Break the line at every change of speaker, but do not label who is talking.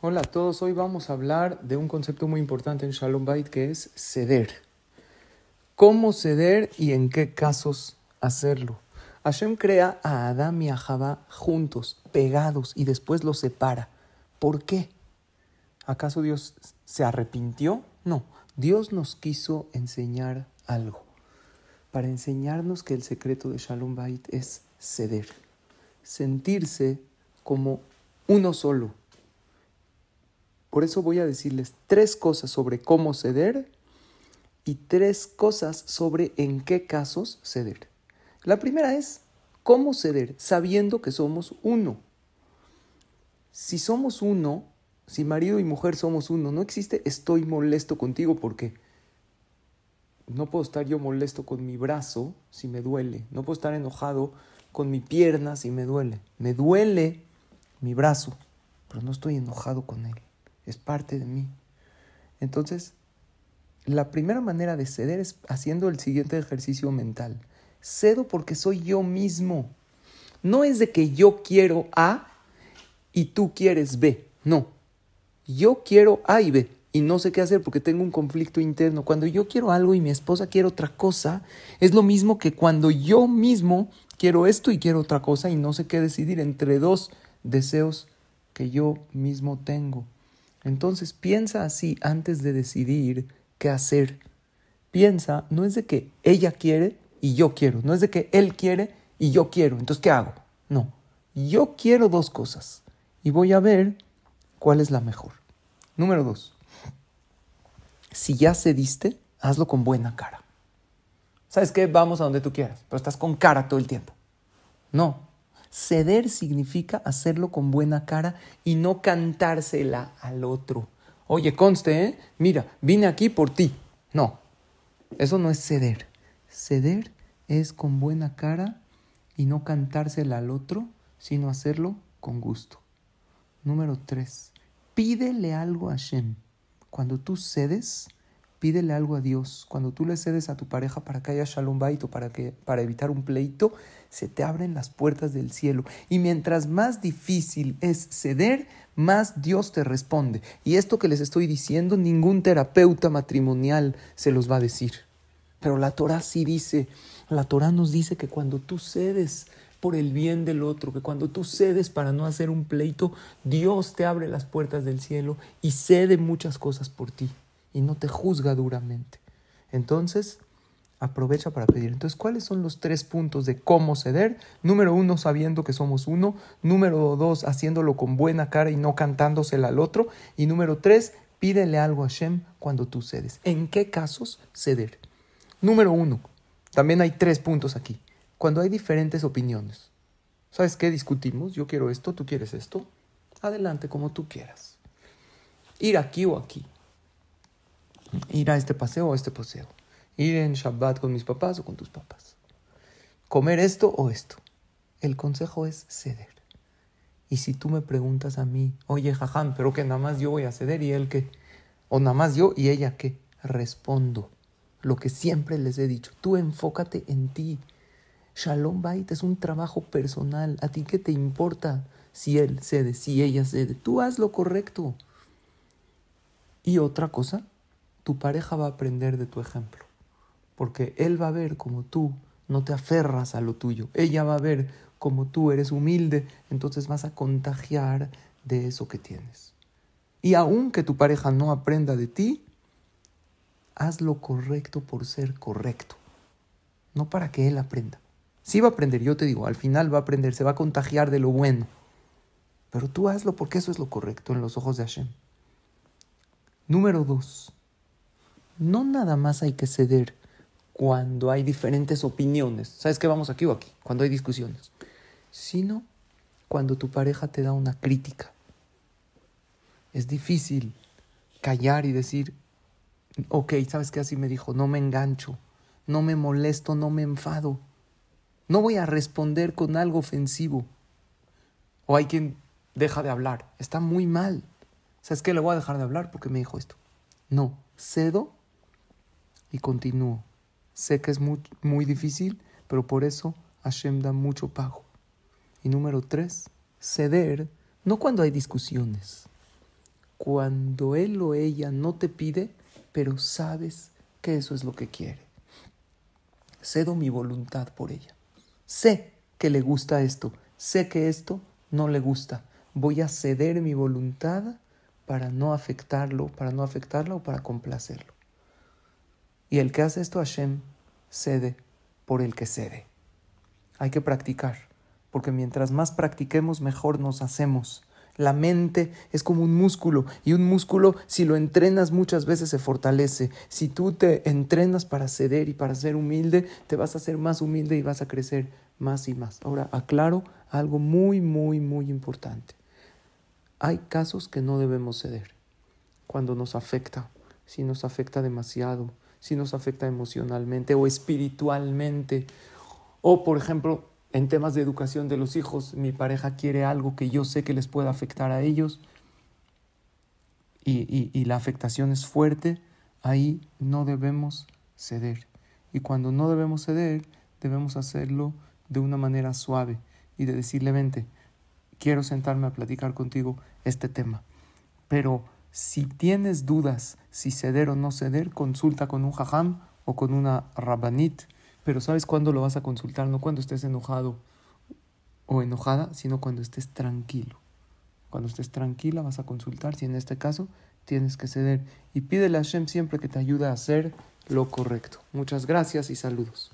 Hola a todos, hoy vamos a hablar de un concepto muy importante en Shalom Bait que es ceder. ¿Cómo ceder y en qué casos hacerlo? Hashem crea a Adán y a Jabá juntos, pegados, y después los separa. ¿Por qué? ¿Acaso Dios se arrepintió? No, Dios nos quiso enseñar algo, para enseñarnos que el secreto de Shalom Bait es ceder, sentirse como uno solo, por eso voy a decirles tres cosas sobre cómo ceder y tres cosas sobre en qué casos ceder. La primera es cómo ceder sabiendo que somos uno. Si somos uno, si marido y mujer somos uno, no existe estoy molesto contigo porque no puedo estar yo molesto con mi brazo si me duele, no puedo estar enojado con mi pierna si me duele. Me duele mi brazo, pero no estoy enojado con él es parte de mí. Entonces, la primera manera de ceder es haciendo el siguiente ejercicio mental. Cedo porque soy yo mismo. No es de que yo quiero A y tú quieres B. No. Yo quiero A y B y no sé qué hacer porque tengo un conflicto interno. Cuando yo quiero algo y mi esposa quiere otra cosa, es lo mismo que cuando yo mismo quiero esto y quiero otra cosa y no sé qué decidir entre dos deseos que yo mismo tengo. Entonces piensa así antes de decidir qué hacer. Piensa, no es de que ella quiere y yo quiero, no es de que él quiere y yo quiero, entonces ¿qué hago? No, yo quiero dos cosas y voy a ver cuál es la mejor. Número dos, si ya cediste, hazlo con buena cara. ¿Sabes qué? Vamos a donde tú quieras, pero estás con cara todo el tiempo. No, Ceder significa hacerlo con buena cara y no cantársela al otro. Oye, conste, ¿eh? mira, vine aquí por ti. No, eso no es ceder. Ceder es con buena cara y no cantársela al otro, sino hacerlo con gusto. Número tres. Pídele algo a Shem. Cuando tú cedes, Pídele algo a Dios. Cuando tú le cedes a tu pareja para que haya shalom para, que, para evitar un pleito, se te abren las puertas del cielo. Y mientras más difícil es ceder, más Dios te responde. Y esto que les estoy diciendo, ningún terapeuta matrimonial se los va a decir. Pero la Torah sí dice, la Torah nos dice que cuando tú cedes por el bien del otro, que cuando tú cedes para no hacer un pleito, Dios te abre las puertas del cielo y cede muchas cosas por ti y no te juzga duramente. Entonces, aprovecha para pedir. Entonces, ¿cuáles son los tres puntos de cómo ceder? Número uno, sabiendo que somos uno. Número dos, haciéndolo con buena cara y no cantándosela al otro. Y número tres, pídele algo a Shem cuando tú cedes. ¿En qué casos ceder? Número uno, también hay tres puntos aquí. Cuando hay diferentes opiniones. ¿Sabes qué discutimos? Yo quiero esto, tú quieres esto. Adelante como tú quieras. Ir aquí o aquí ir a este paseo o a este paseo, ir en Shabbat con mis papás o con tus papás, comer esto o esto. El consejo es ceder. Y si tú me preguntas a mí, oye, jajam, pero que nada más yo voy a ceder y él qué, o nada más yo y ella qué, respondo lo que siempre les he dicho, tú enfócate en ti. Shalom Bait es un trabajo personal, a ti qué te importa si él cede, si ella cede, tú haz lo correcto. Y otra cosa, tu pareja va a aprender de tu ejemplo, porque él va a ver como tú no te aferras a lo tuyo, ella va a ver como tú eres humilde, entonces vas a contagiar de eso que tienes. Y que tu pareja no aprenda de ti, haz lo correcto por ser correcto, no para que él aprenda. Sí va a aprender, yo te digo, al final va a aprender, se va a contagiar de lo bueno. Pero tú hazlo porque eso es lo correcto en los ojos de Hashem. Número dos, no nada más hay que ceder cuando hay diferentes opiniones, ¿sabes qué vamos aquí o aquí? Cuando hay discusiones, sino cuando tu pareja te da una crítica. Es difícil callar y decir, ok, ¿sabes qué? Así me dijo, no me engancho, no me molesto, no me enfado, no voy a responder con algo ofensivo. O hay quien deja de hablar, está muy mal. ¿Sabes qué? Le voy a dejar de hablar porque me dijo esto. No, cedo y continúo. Sé que es muy, muy difícil, pero por eso Hashem da mucho pago. Y número tres, ceder, no cuando hay discusiones, cuando él o ella no te pide, pero sabes que eso es lo que quiere. Cedo mi voluntad por ella. Sé que le gusta esto, sé que esto no le gusta. Voy a ceder mi voluntad para no afectarlo, para no afectarla o para complacerlo. Y el que hace esto Hashem cede por el que cede. Hay que practicar, porque mientras más practiquemos, mejor nos hacemos. La mente es como un músculo y un músculo si lo entrenas muchas veces se fortalece. Si tú te entrenas para ceder y para ser humilde, te vas a ser más humilde y vas a crecer más y más. Ahora, aclaro algo muy, muy, muy importante. Hay casos que no debemos ceder. Cuando nos afecta, si nos afecta demasiado, si nos afecta emocionalmente o espiritualmente. O, por ejemplo, en temas de educación de los hijos, mi pareja quiere algo que yo sé que les pueda afectar a ellos y, la afectación es fuerte, ahí no debemos ceder. Y cuando no debemos ceder, debemos hacerlo de una manera suave y de decirle, vente, quiero sentarme a platicar contigo este tema. Pero si tienes dudas si ceder o no ceder, consulta con un jajam o con una rabanit. Pero ¿sabes cuándo lo vas a consultar? No cuando estés enojado o enojada, sino cuando estés tranquilo. Cuando estés tranquila vas a consultar si en este caso tienes que ceder. Y pídele a Hashem siempre que te ayude a hacer lo correcto. Muchas gracias y saludos.